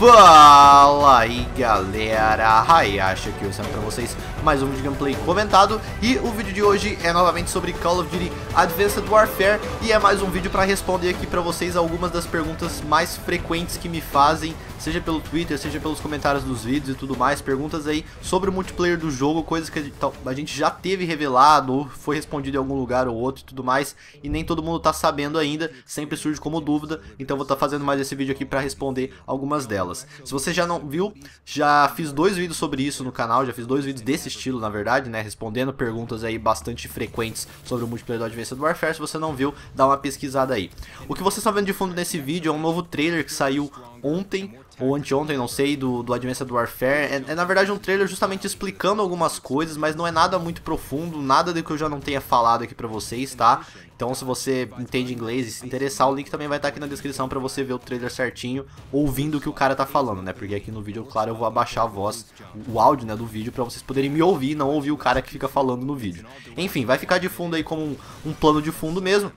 Fala aí galera, Hayashi aqui, eu pra vocês mais um vídeo gameplay comentado. E o vídeo de hoje é novamente sobre Call of Duty Advanced Warfare e é mais um vídeo para responder aqui para vocês algumas das perguntas mais frequentes que me fazem, seja pelo Twitter, seja pelos comentários dos vídeos e tudo mais, perguntas aí sobre o multiplayer do jogo, coisas que a gente já teve revelado foi respondido em algum lugar ou outro e tudo mais, e nem todo mundo tá sabendo ainda, sempre surge como dúvida, então vou estar tá fazendo mais esse vídeo aqui para responder algumas delas. Se você já não viu, já fiz dois vídeos sobre isso no canal, já fiz dois vídeos desse estilo, na verdade, né? Respondendo perguntas aí bastante frequentes sobre o multiplayer do Advanced Warfare. Se você não viu, dá uma pesquisada aí. O que vocês estão vendo de fundo nesse vídeo é um novo trailer que saiu ontem ou anteontem, não sei, do, do Advanced Warfare. É, é, na verdade um trailer justamente explicando algumas coisas, mas não é nada muito profundo, nada do que eu já não tenha falado aqui pra vocês, tá? Então se você entende inglês e se interessar, o link também vai estar tá aqui na descrição pra você ver o trailer certinho, ouvindo o que o cara tá falando, né? Porque aqui no vídeo, claro, eu vou abaixar a voz, o áudio, né, do vídeo pra vocês poderem me ouvir, não ouvir o cara que fica falando no vídeo. Enfim, vai ficar de fundo aí como um, um plano de fundo mesmo.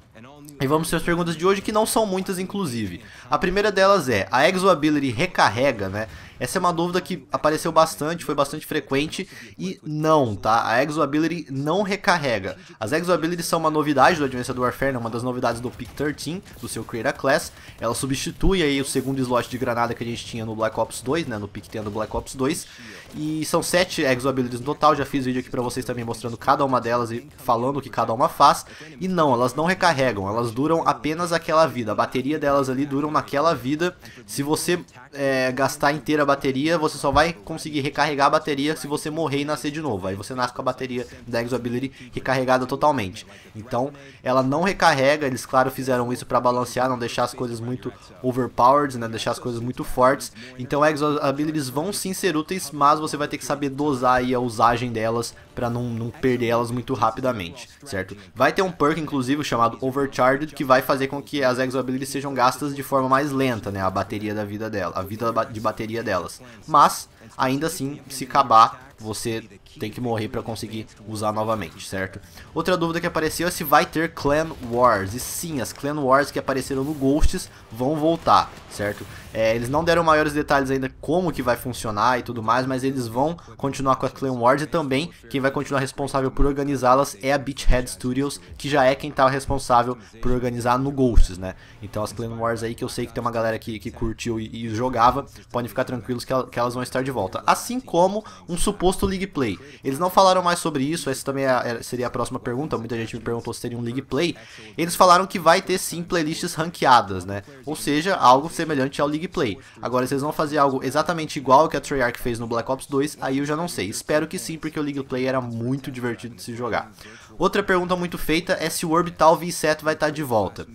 E vamos para as perguntas de hoje, que não são muitas, inclusive. A primeira delas é: a Exo Ability recarrega, né? Essa é uma dúvida que apareceu bastante, foi bastante frequente e não, tá? A Exo Ability não recarrega. As Exo Abilities são uma novidade do Advanced Warfare, né? uma das novidades do Pick 13, do seu Creator Class. Ela substitui aí o segundo slot de granada que a gente tinha no Black Ops 2, né? No Pick 10 do Black Ops 2. E são sete Exo Abilities no total, já fiz vídeo aqui pra vocês também mostrando cada uma delas e falando o que cada uma faz. E não, elas não recarregam, elas duram apenas aquela vida. A bateria delas ali duram naquela vida. Se você é, gastar inteira a bateria, você só vai conseguir recarregar a bateria se você morrer e nascer de novo. Aí você nasce com a bateria da Exo Ability recarregada totalmente. Então, ela não recarrega. Eles, claro, fizeram isso para balancear, não deixar as coisas muito overpowered, né? Deixar as coisas muito fortes. Então, Exo Abilities vão sim ser úteis, mas você vai ter que saber dosar aí a usagem delas para não, não perder elas muito rapidamente, certo? Vai ter um perk, inclusive, chamado Overcharged, que vai fazer com que as Exo Abilities sejam gastas de forma mais lenta, né? A bateria da vida dela, a vida de bateria delas. Mas, ainda assim, se acabar, você tem que morrer para conseguir usar novamente, certo? Outra dúvida que apareceu é se vai ter Clan Wars. E sim, as Clan Wars que apareceram no Ghosts vão voltar, certo? É, eles não deram maiores detalhes ainda como que vai funcionar e tudo mais, mas eles vão continuar com as Clan Wars e também quem vai continuar responsável por organizá-las é a Beachhead Studios, que já é quem tá responsável por organizar no Ghosts, né? Então as Clan Wars aí que eu sei que tem uma galera que, que curtiu e, e jogava, podem ficar tranquilos que, que elas vão estar de volta. Assim como um suposto League Play. Eles não falaram mais sobre isso, essa também é é, seria a próxima pergunta. Muita gente me perguntou se teria um League Play. Eles falaram que vai ter sim playlists ranqueadas, né? Ou seja, algo semelhante ao League Play. Agora, se eles vão fazer algo exatamente igual ao que a Treyarch fez no Black Ops 2, aí eu já não sei. Espero que sim, porque o League Play era muito divertido de se jogar. Outra pergunta muito feita é se o Orbital V7 vai estar tá de volta.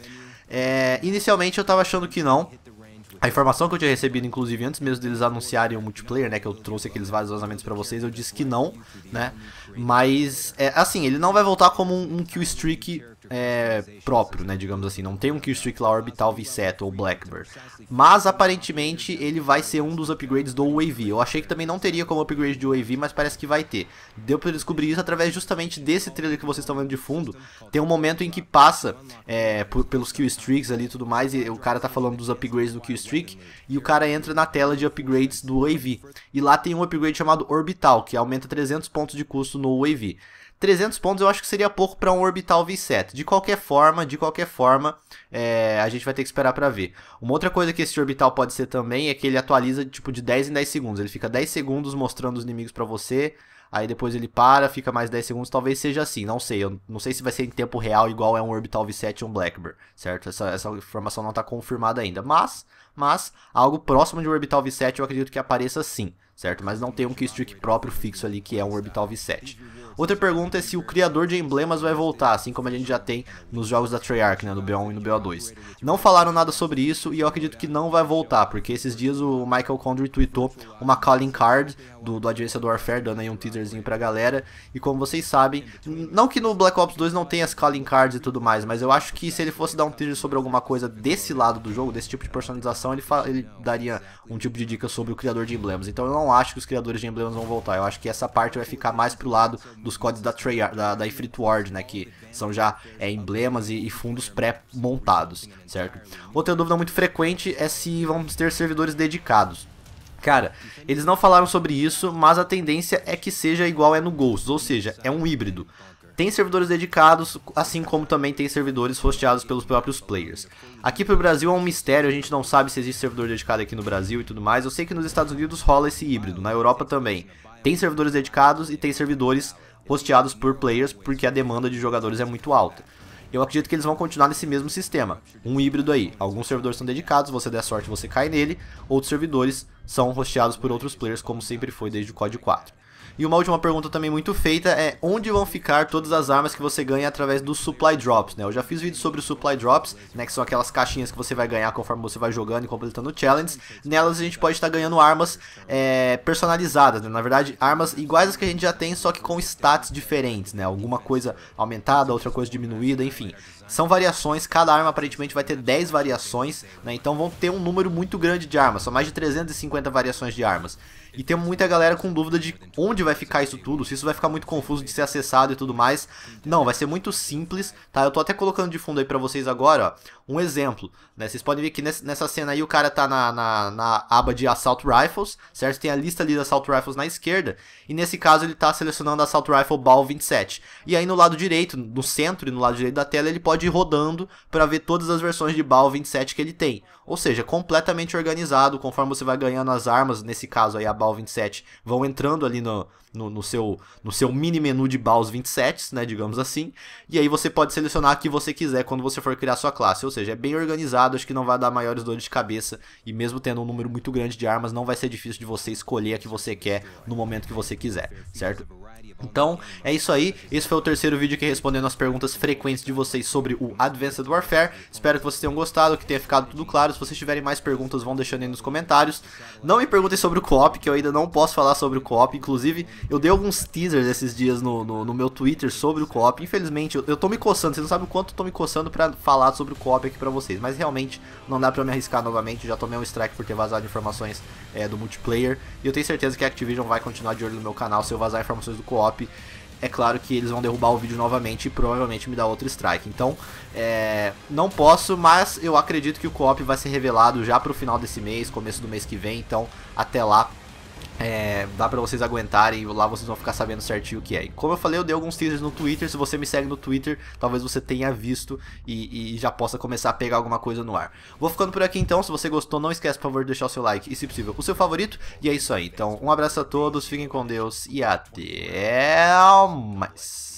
É, inicialmente eu estava achando que não, a informação que eu tinha recebido, inclusive, antes mesmo deles anunciarem o multiplayer, né? Que eu trouxe aqueles vários vazamentos para vocês, eu disse que não, né? Mas, é, assim, ele não vai voltar como um, um kill streak é, próprio, né, digamos assim. Não tem um Killstreak lá Orbital set ou Blackbird. Mas aparentemente ele vai ser um dos upgrades do UAV. Eu achei que também não teria como upgrade de UAV, mas parece que vai ter. Deu pra descobrir isso através justamente desse trailer que vocês estão vendo de fundo. Tem um momento em que passa é, por, pelos Killstreaks ali e tudo mais, e o cara tá falando dos upgrades do Killstreak, e o cara entra na tela de upgrades do UAV. E lá tem um upgrade chamado Orbital, que aumenta 300 pontos de custo no UAV. 300 pontos eu acho que seria pouco para um orbital V7. De qualquer forma, de qualquer forma, é, a gente vai ter que esperar para ver. Uma outra coisa que esse orbital pode ser também é que ele atualiza tipo de 10 em 10 segundos. Ele fica 10 segundos mostrando os inimigos para você, aí depois ele para, fica mais 10 segundos, talvez seja assim, não sei. Eu não sei se vai ser em tempo real igual é um Orbital V7 e um Blackbird, certo? Essa, essa informação não está confirmada ainda, mas, mas algo próximo de um Orbital V7 eu acredito que apareça sim, certo? Mas não tem um keystrike né, próprio fixo ali que é um Orbital V7. Outra pergunta é se o criador de emblemas vai voltar, assim como a gente já tem nos jogos da Treyarch, né, no BO1 e no BO2. Não falaram nada sobre isso e eu acredito que não vai voltar, porque esses dias o Michael Condry tweetou uma calling card do, do Advanced Warfare, dando aí um teaserzinho pra galera, e como vocês sabem, não que no Black Ops 2 não tenha as calling cards e tudo mais, mas eu acho que se ele fosse dar um teaser sobre alguma coisa desse lado do jogo, desse tipo de personalização, ele, ele daria um tipo de dica sobre o criador de emblemas. Então eu não acho que os criadores de emblemas vão voltar, eu acho que essa parte vai ficar mais pro lado do dos códigos da, Treyarch, da, da Infinite Ward, né? Que são já é, emblemas e, e fundos pré-montados, certo? Outra dúvida muito frequente é se vamos ter servidores dedicados. Cara, eles não falaram sobre isso, mas a tendência é que seja igual é no Ghosts, ou seja, é um híbrido. Tem servidores dedicados, assim como também tem servidores hosteados pelos próprios players. Aqui pro Brasil é um mistério, a gente não sabe se existe servidor dedicado aqui no Brasil e tudo mais. Eu sei que nos Estados Unidos rola esse híbrido, na Europa também. Tem servidores dedicados e tem servidores hosteados por players porque a demanda de jogadores é muito alta. Eu acredito que eles vão continuar nesse mesmo sistema, um híbrido aí. Alguns servidores são dedicados, você der sorte você cai nele, outros servidores são hosteados por outros players como sempre foi desde o COD 4. E uma última pergunta também muito feita é onde vão ficar todas as armas que você ganha através dos Supply Drops, né? Eu já fiz vídeo sobre os Supply Drops, né, que são aquelas caixinhas que você vai ganhar conforme você vai jogando e completando challenges. Nelas a gente pode estar ganhando armas é, personalizadas, né? Na verdade, armas iguais às que a gente já tem, só que com stats diferentes, né? Alguma coisa aumentada, outra coisa diminuída, enfim são variações, cada arma aparentemente vai ter 10 variações, né? Então vão ter um número muito grande de armas, são mais de 350 variações de armas. E tem muita galera com dúvida de onde vai ficar isso tudo, se isso vai ficar muito confuso de ser acessado e tudo mais. Não, vai ser muito simples, tá? Eu tô até colocando de fundo aí pra vocês agora, ó, um exemplo, né? Vocês podem ver que nessa cena aí o cara tá na, na, na aba de Assault Rifles, certo? Tem a lista ali das Assault Rifles na esquerda, e nesse caso ele tá selecionando Assault Rifle Ball 27. E aí no lado direito, no centro e no lado direito da tela, ele pode pode ir rodando para ver todas as versões de BAL 27 que ele tem. Ou seja, completamente organizado, conforme você vai ganhando as armas, nesse caso aí a BAL 27, vão entrando ali no, no, no seu, no seu mini menu de BALs 27, né, digamos assim. E aí você pode selecionar a que você quiser quando você for criar sua classe. Ou seja, é bem organizado, acho que não vai dar maiores dores de cabeça. E mesmo tendo um número muito grande de armas, não vai ser difícil de você escolher a que você quer no momento que você quiser, certo? Então, é isso aí. Esse foi o terceiro vídeo que respondendo as perguntas frequentes de vocês sobre sobre o Advanced Warfare. Espero que vocês tenham gostado, que tenha ficado tudo claro. Se vocês tiverem mais perguntas, vão deixando aí nos comentários. Não me perguntem sobre o co-op, que eu ainda não posso falar sobre o co-op. Inclusive, eu dei alguns teasers esses dias no, no, no meu Twitter sobre o co-op. Infelizmente, eu, eu tô me coçando, vocês não sabem o quanto eu tô me coçando pra falar sobre o co-op aqui pra vocês. Mas realmente, não dá pra me arriscar novamente. Eu já tomei um strike por ter vazado informações é, do multiplayer. E eu tenho certeza que a Activision vai continuar de olho no meu canal se eu vazar informações do co-op é claro que eles vão derrubar o vídeo novamente e provavelmente me dar outro strike. Então, é, não posso, mas eu acredito que o co-op vai ser revelado já para o final desse mês, começo do mês que vem. Então, até lá, é, dá para vocês aguentarem, lá vocês vão ficar sabendo certinho o que é. E como eu falei, eu dei alguns teasers no Twitter. Se você me segue no Twitter, talvez você tenha visto e, e já possa começar a pegar alguma coisa no ar. Vou ficando por aqui então. Se você gostou, não esquece, por favor, de deixar o seu like e, se possível, o seu favorito. E é isso aí. Então, um abraço a todos, fiquem com Deus e até mais.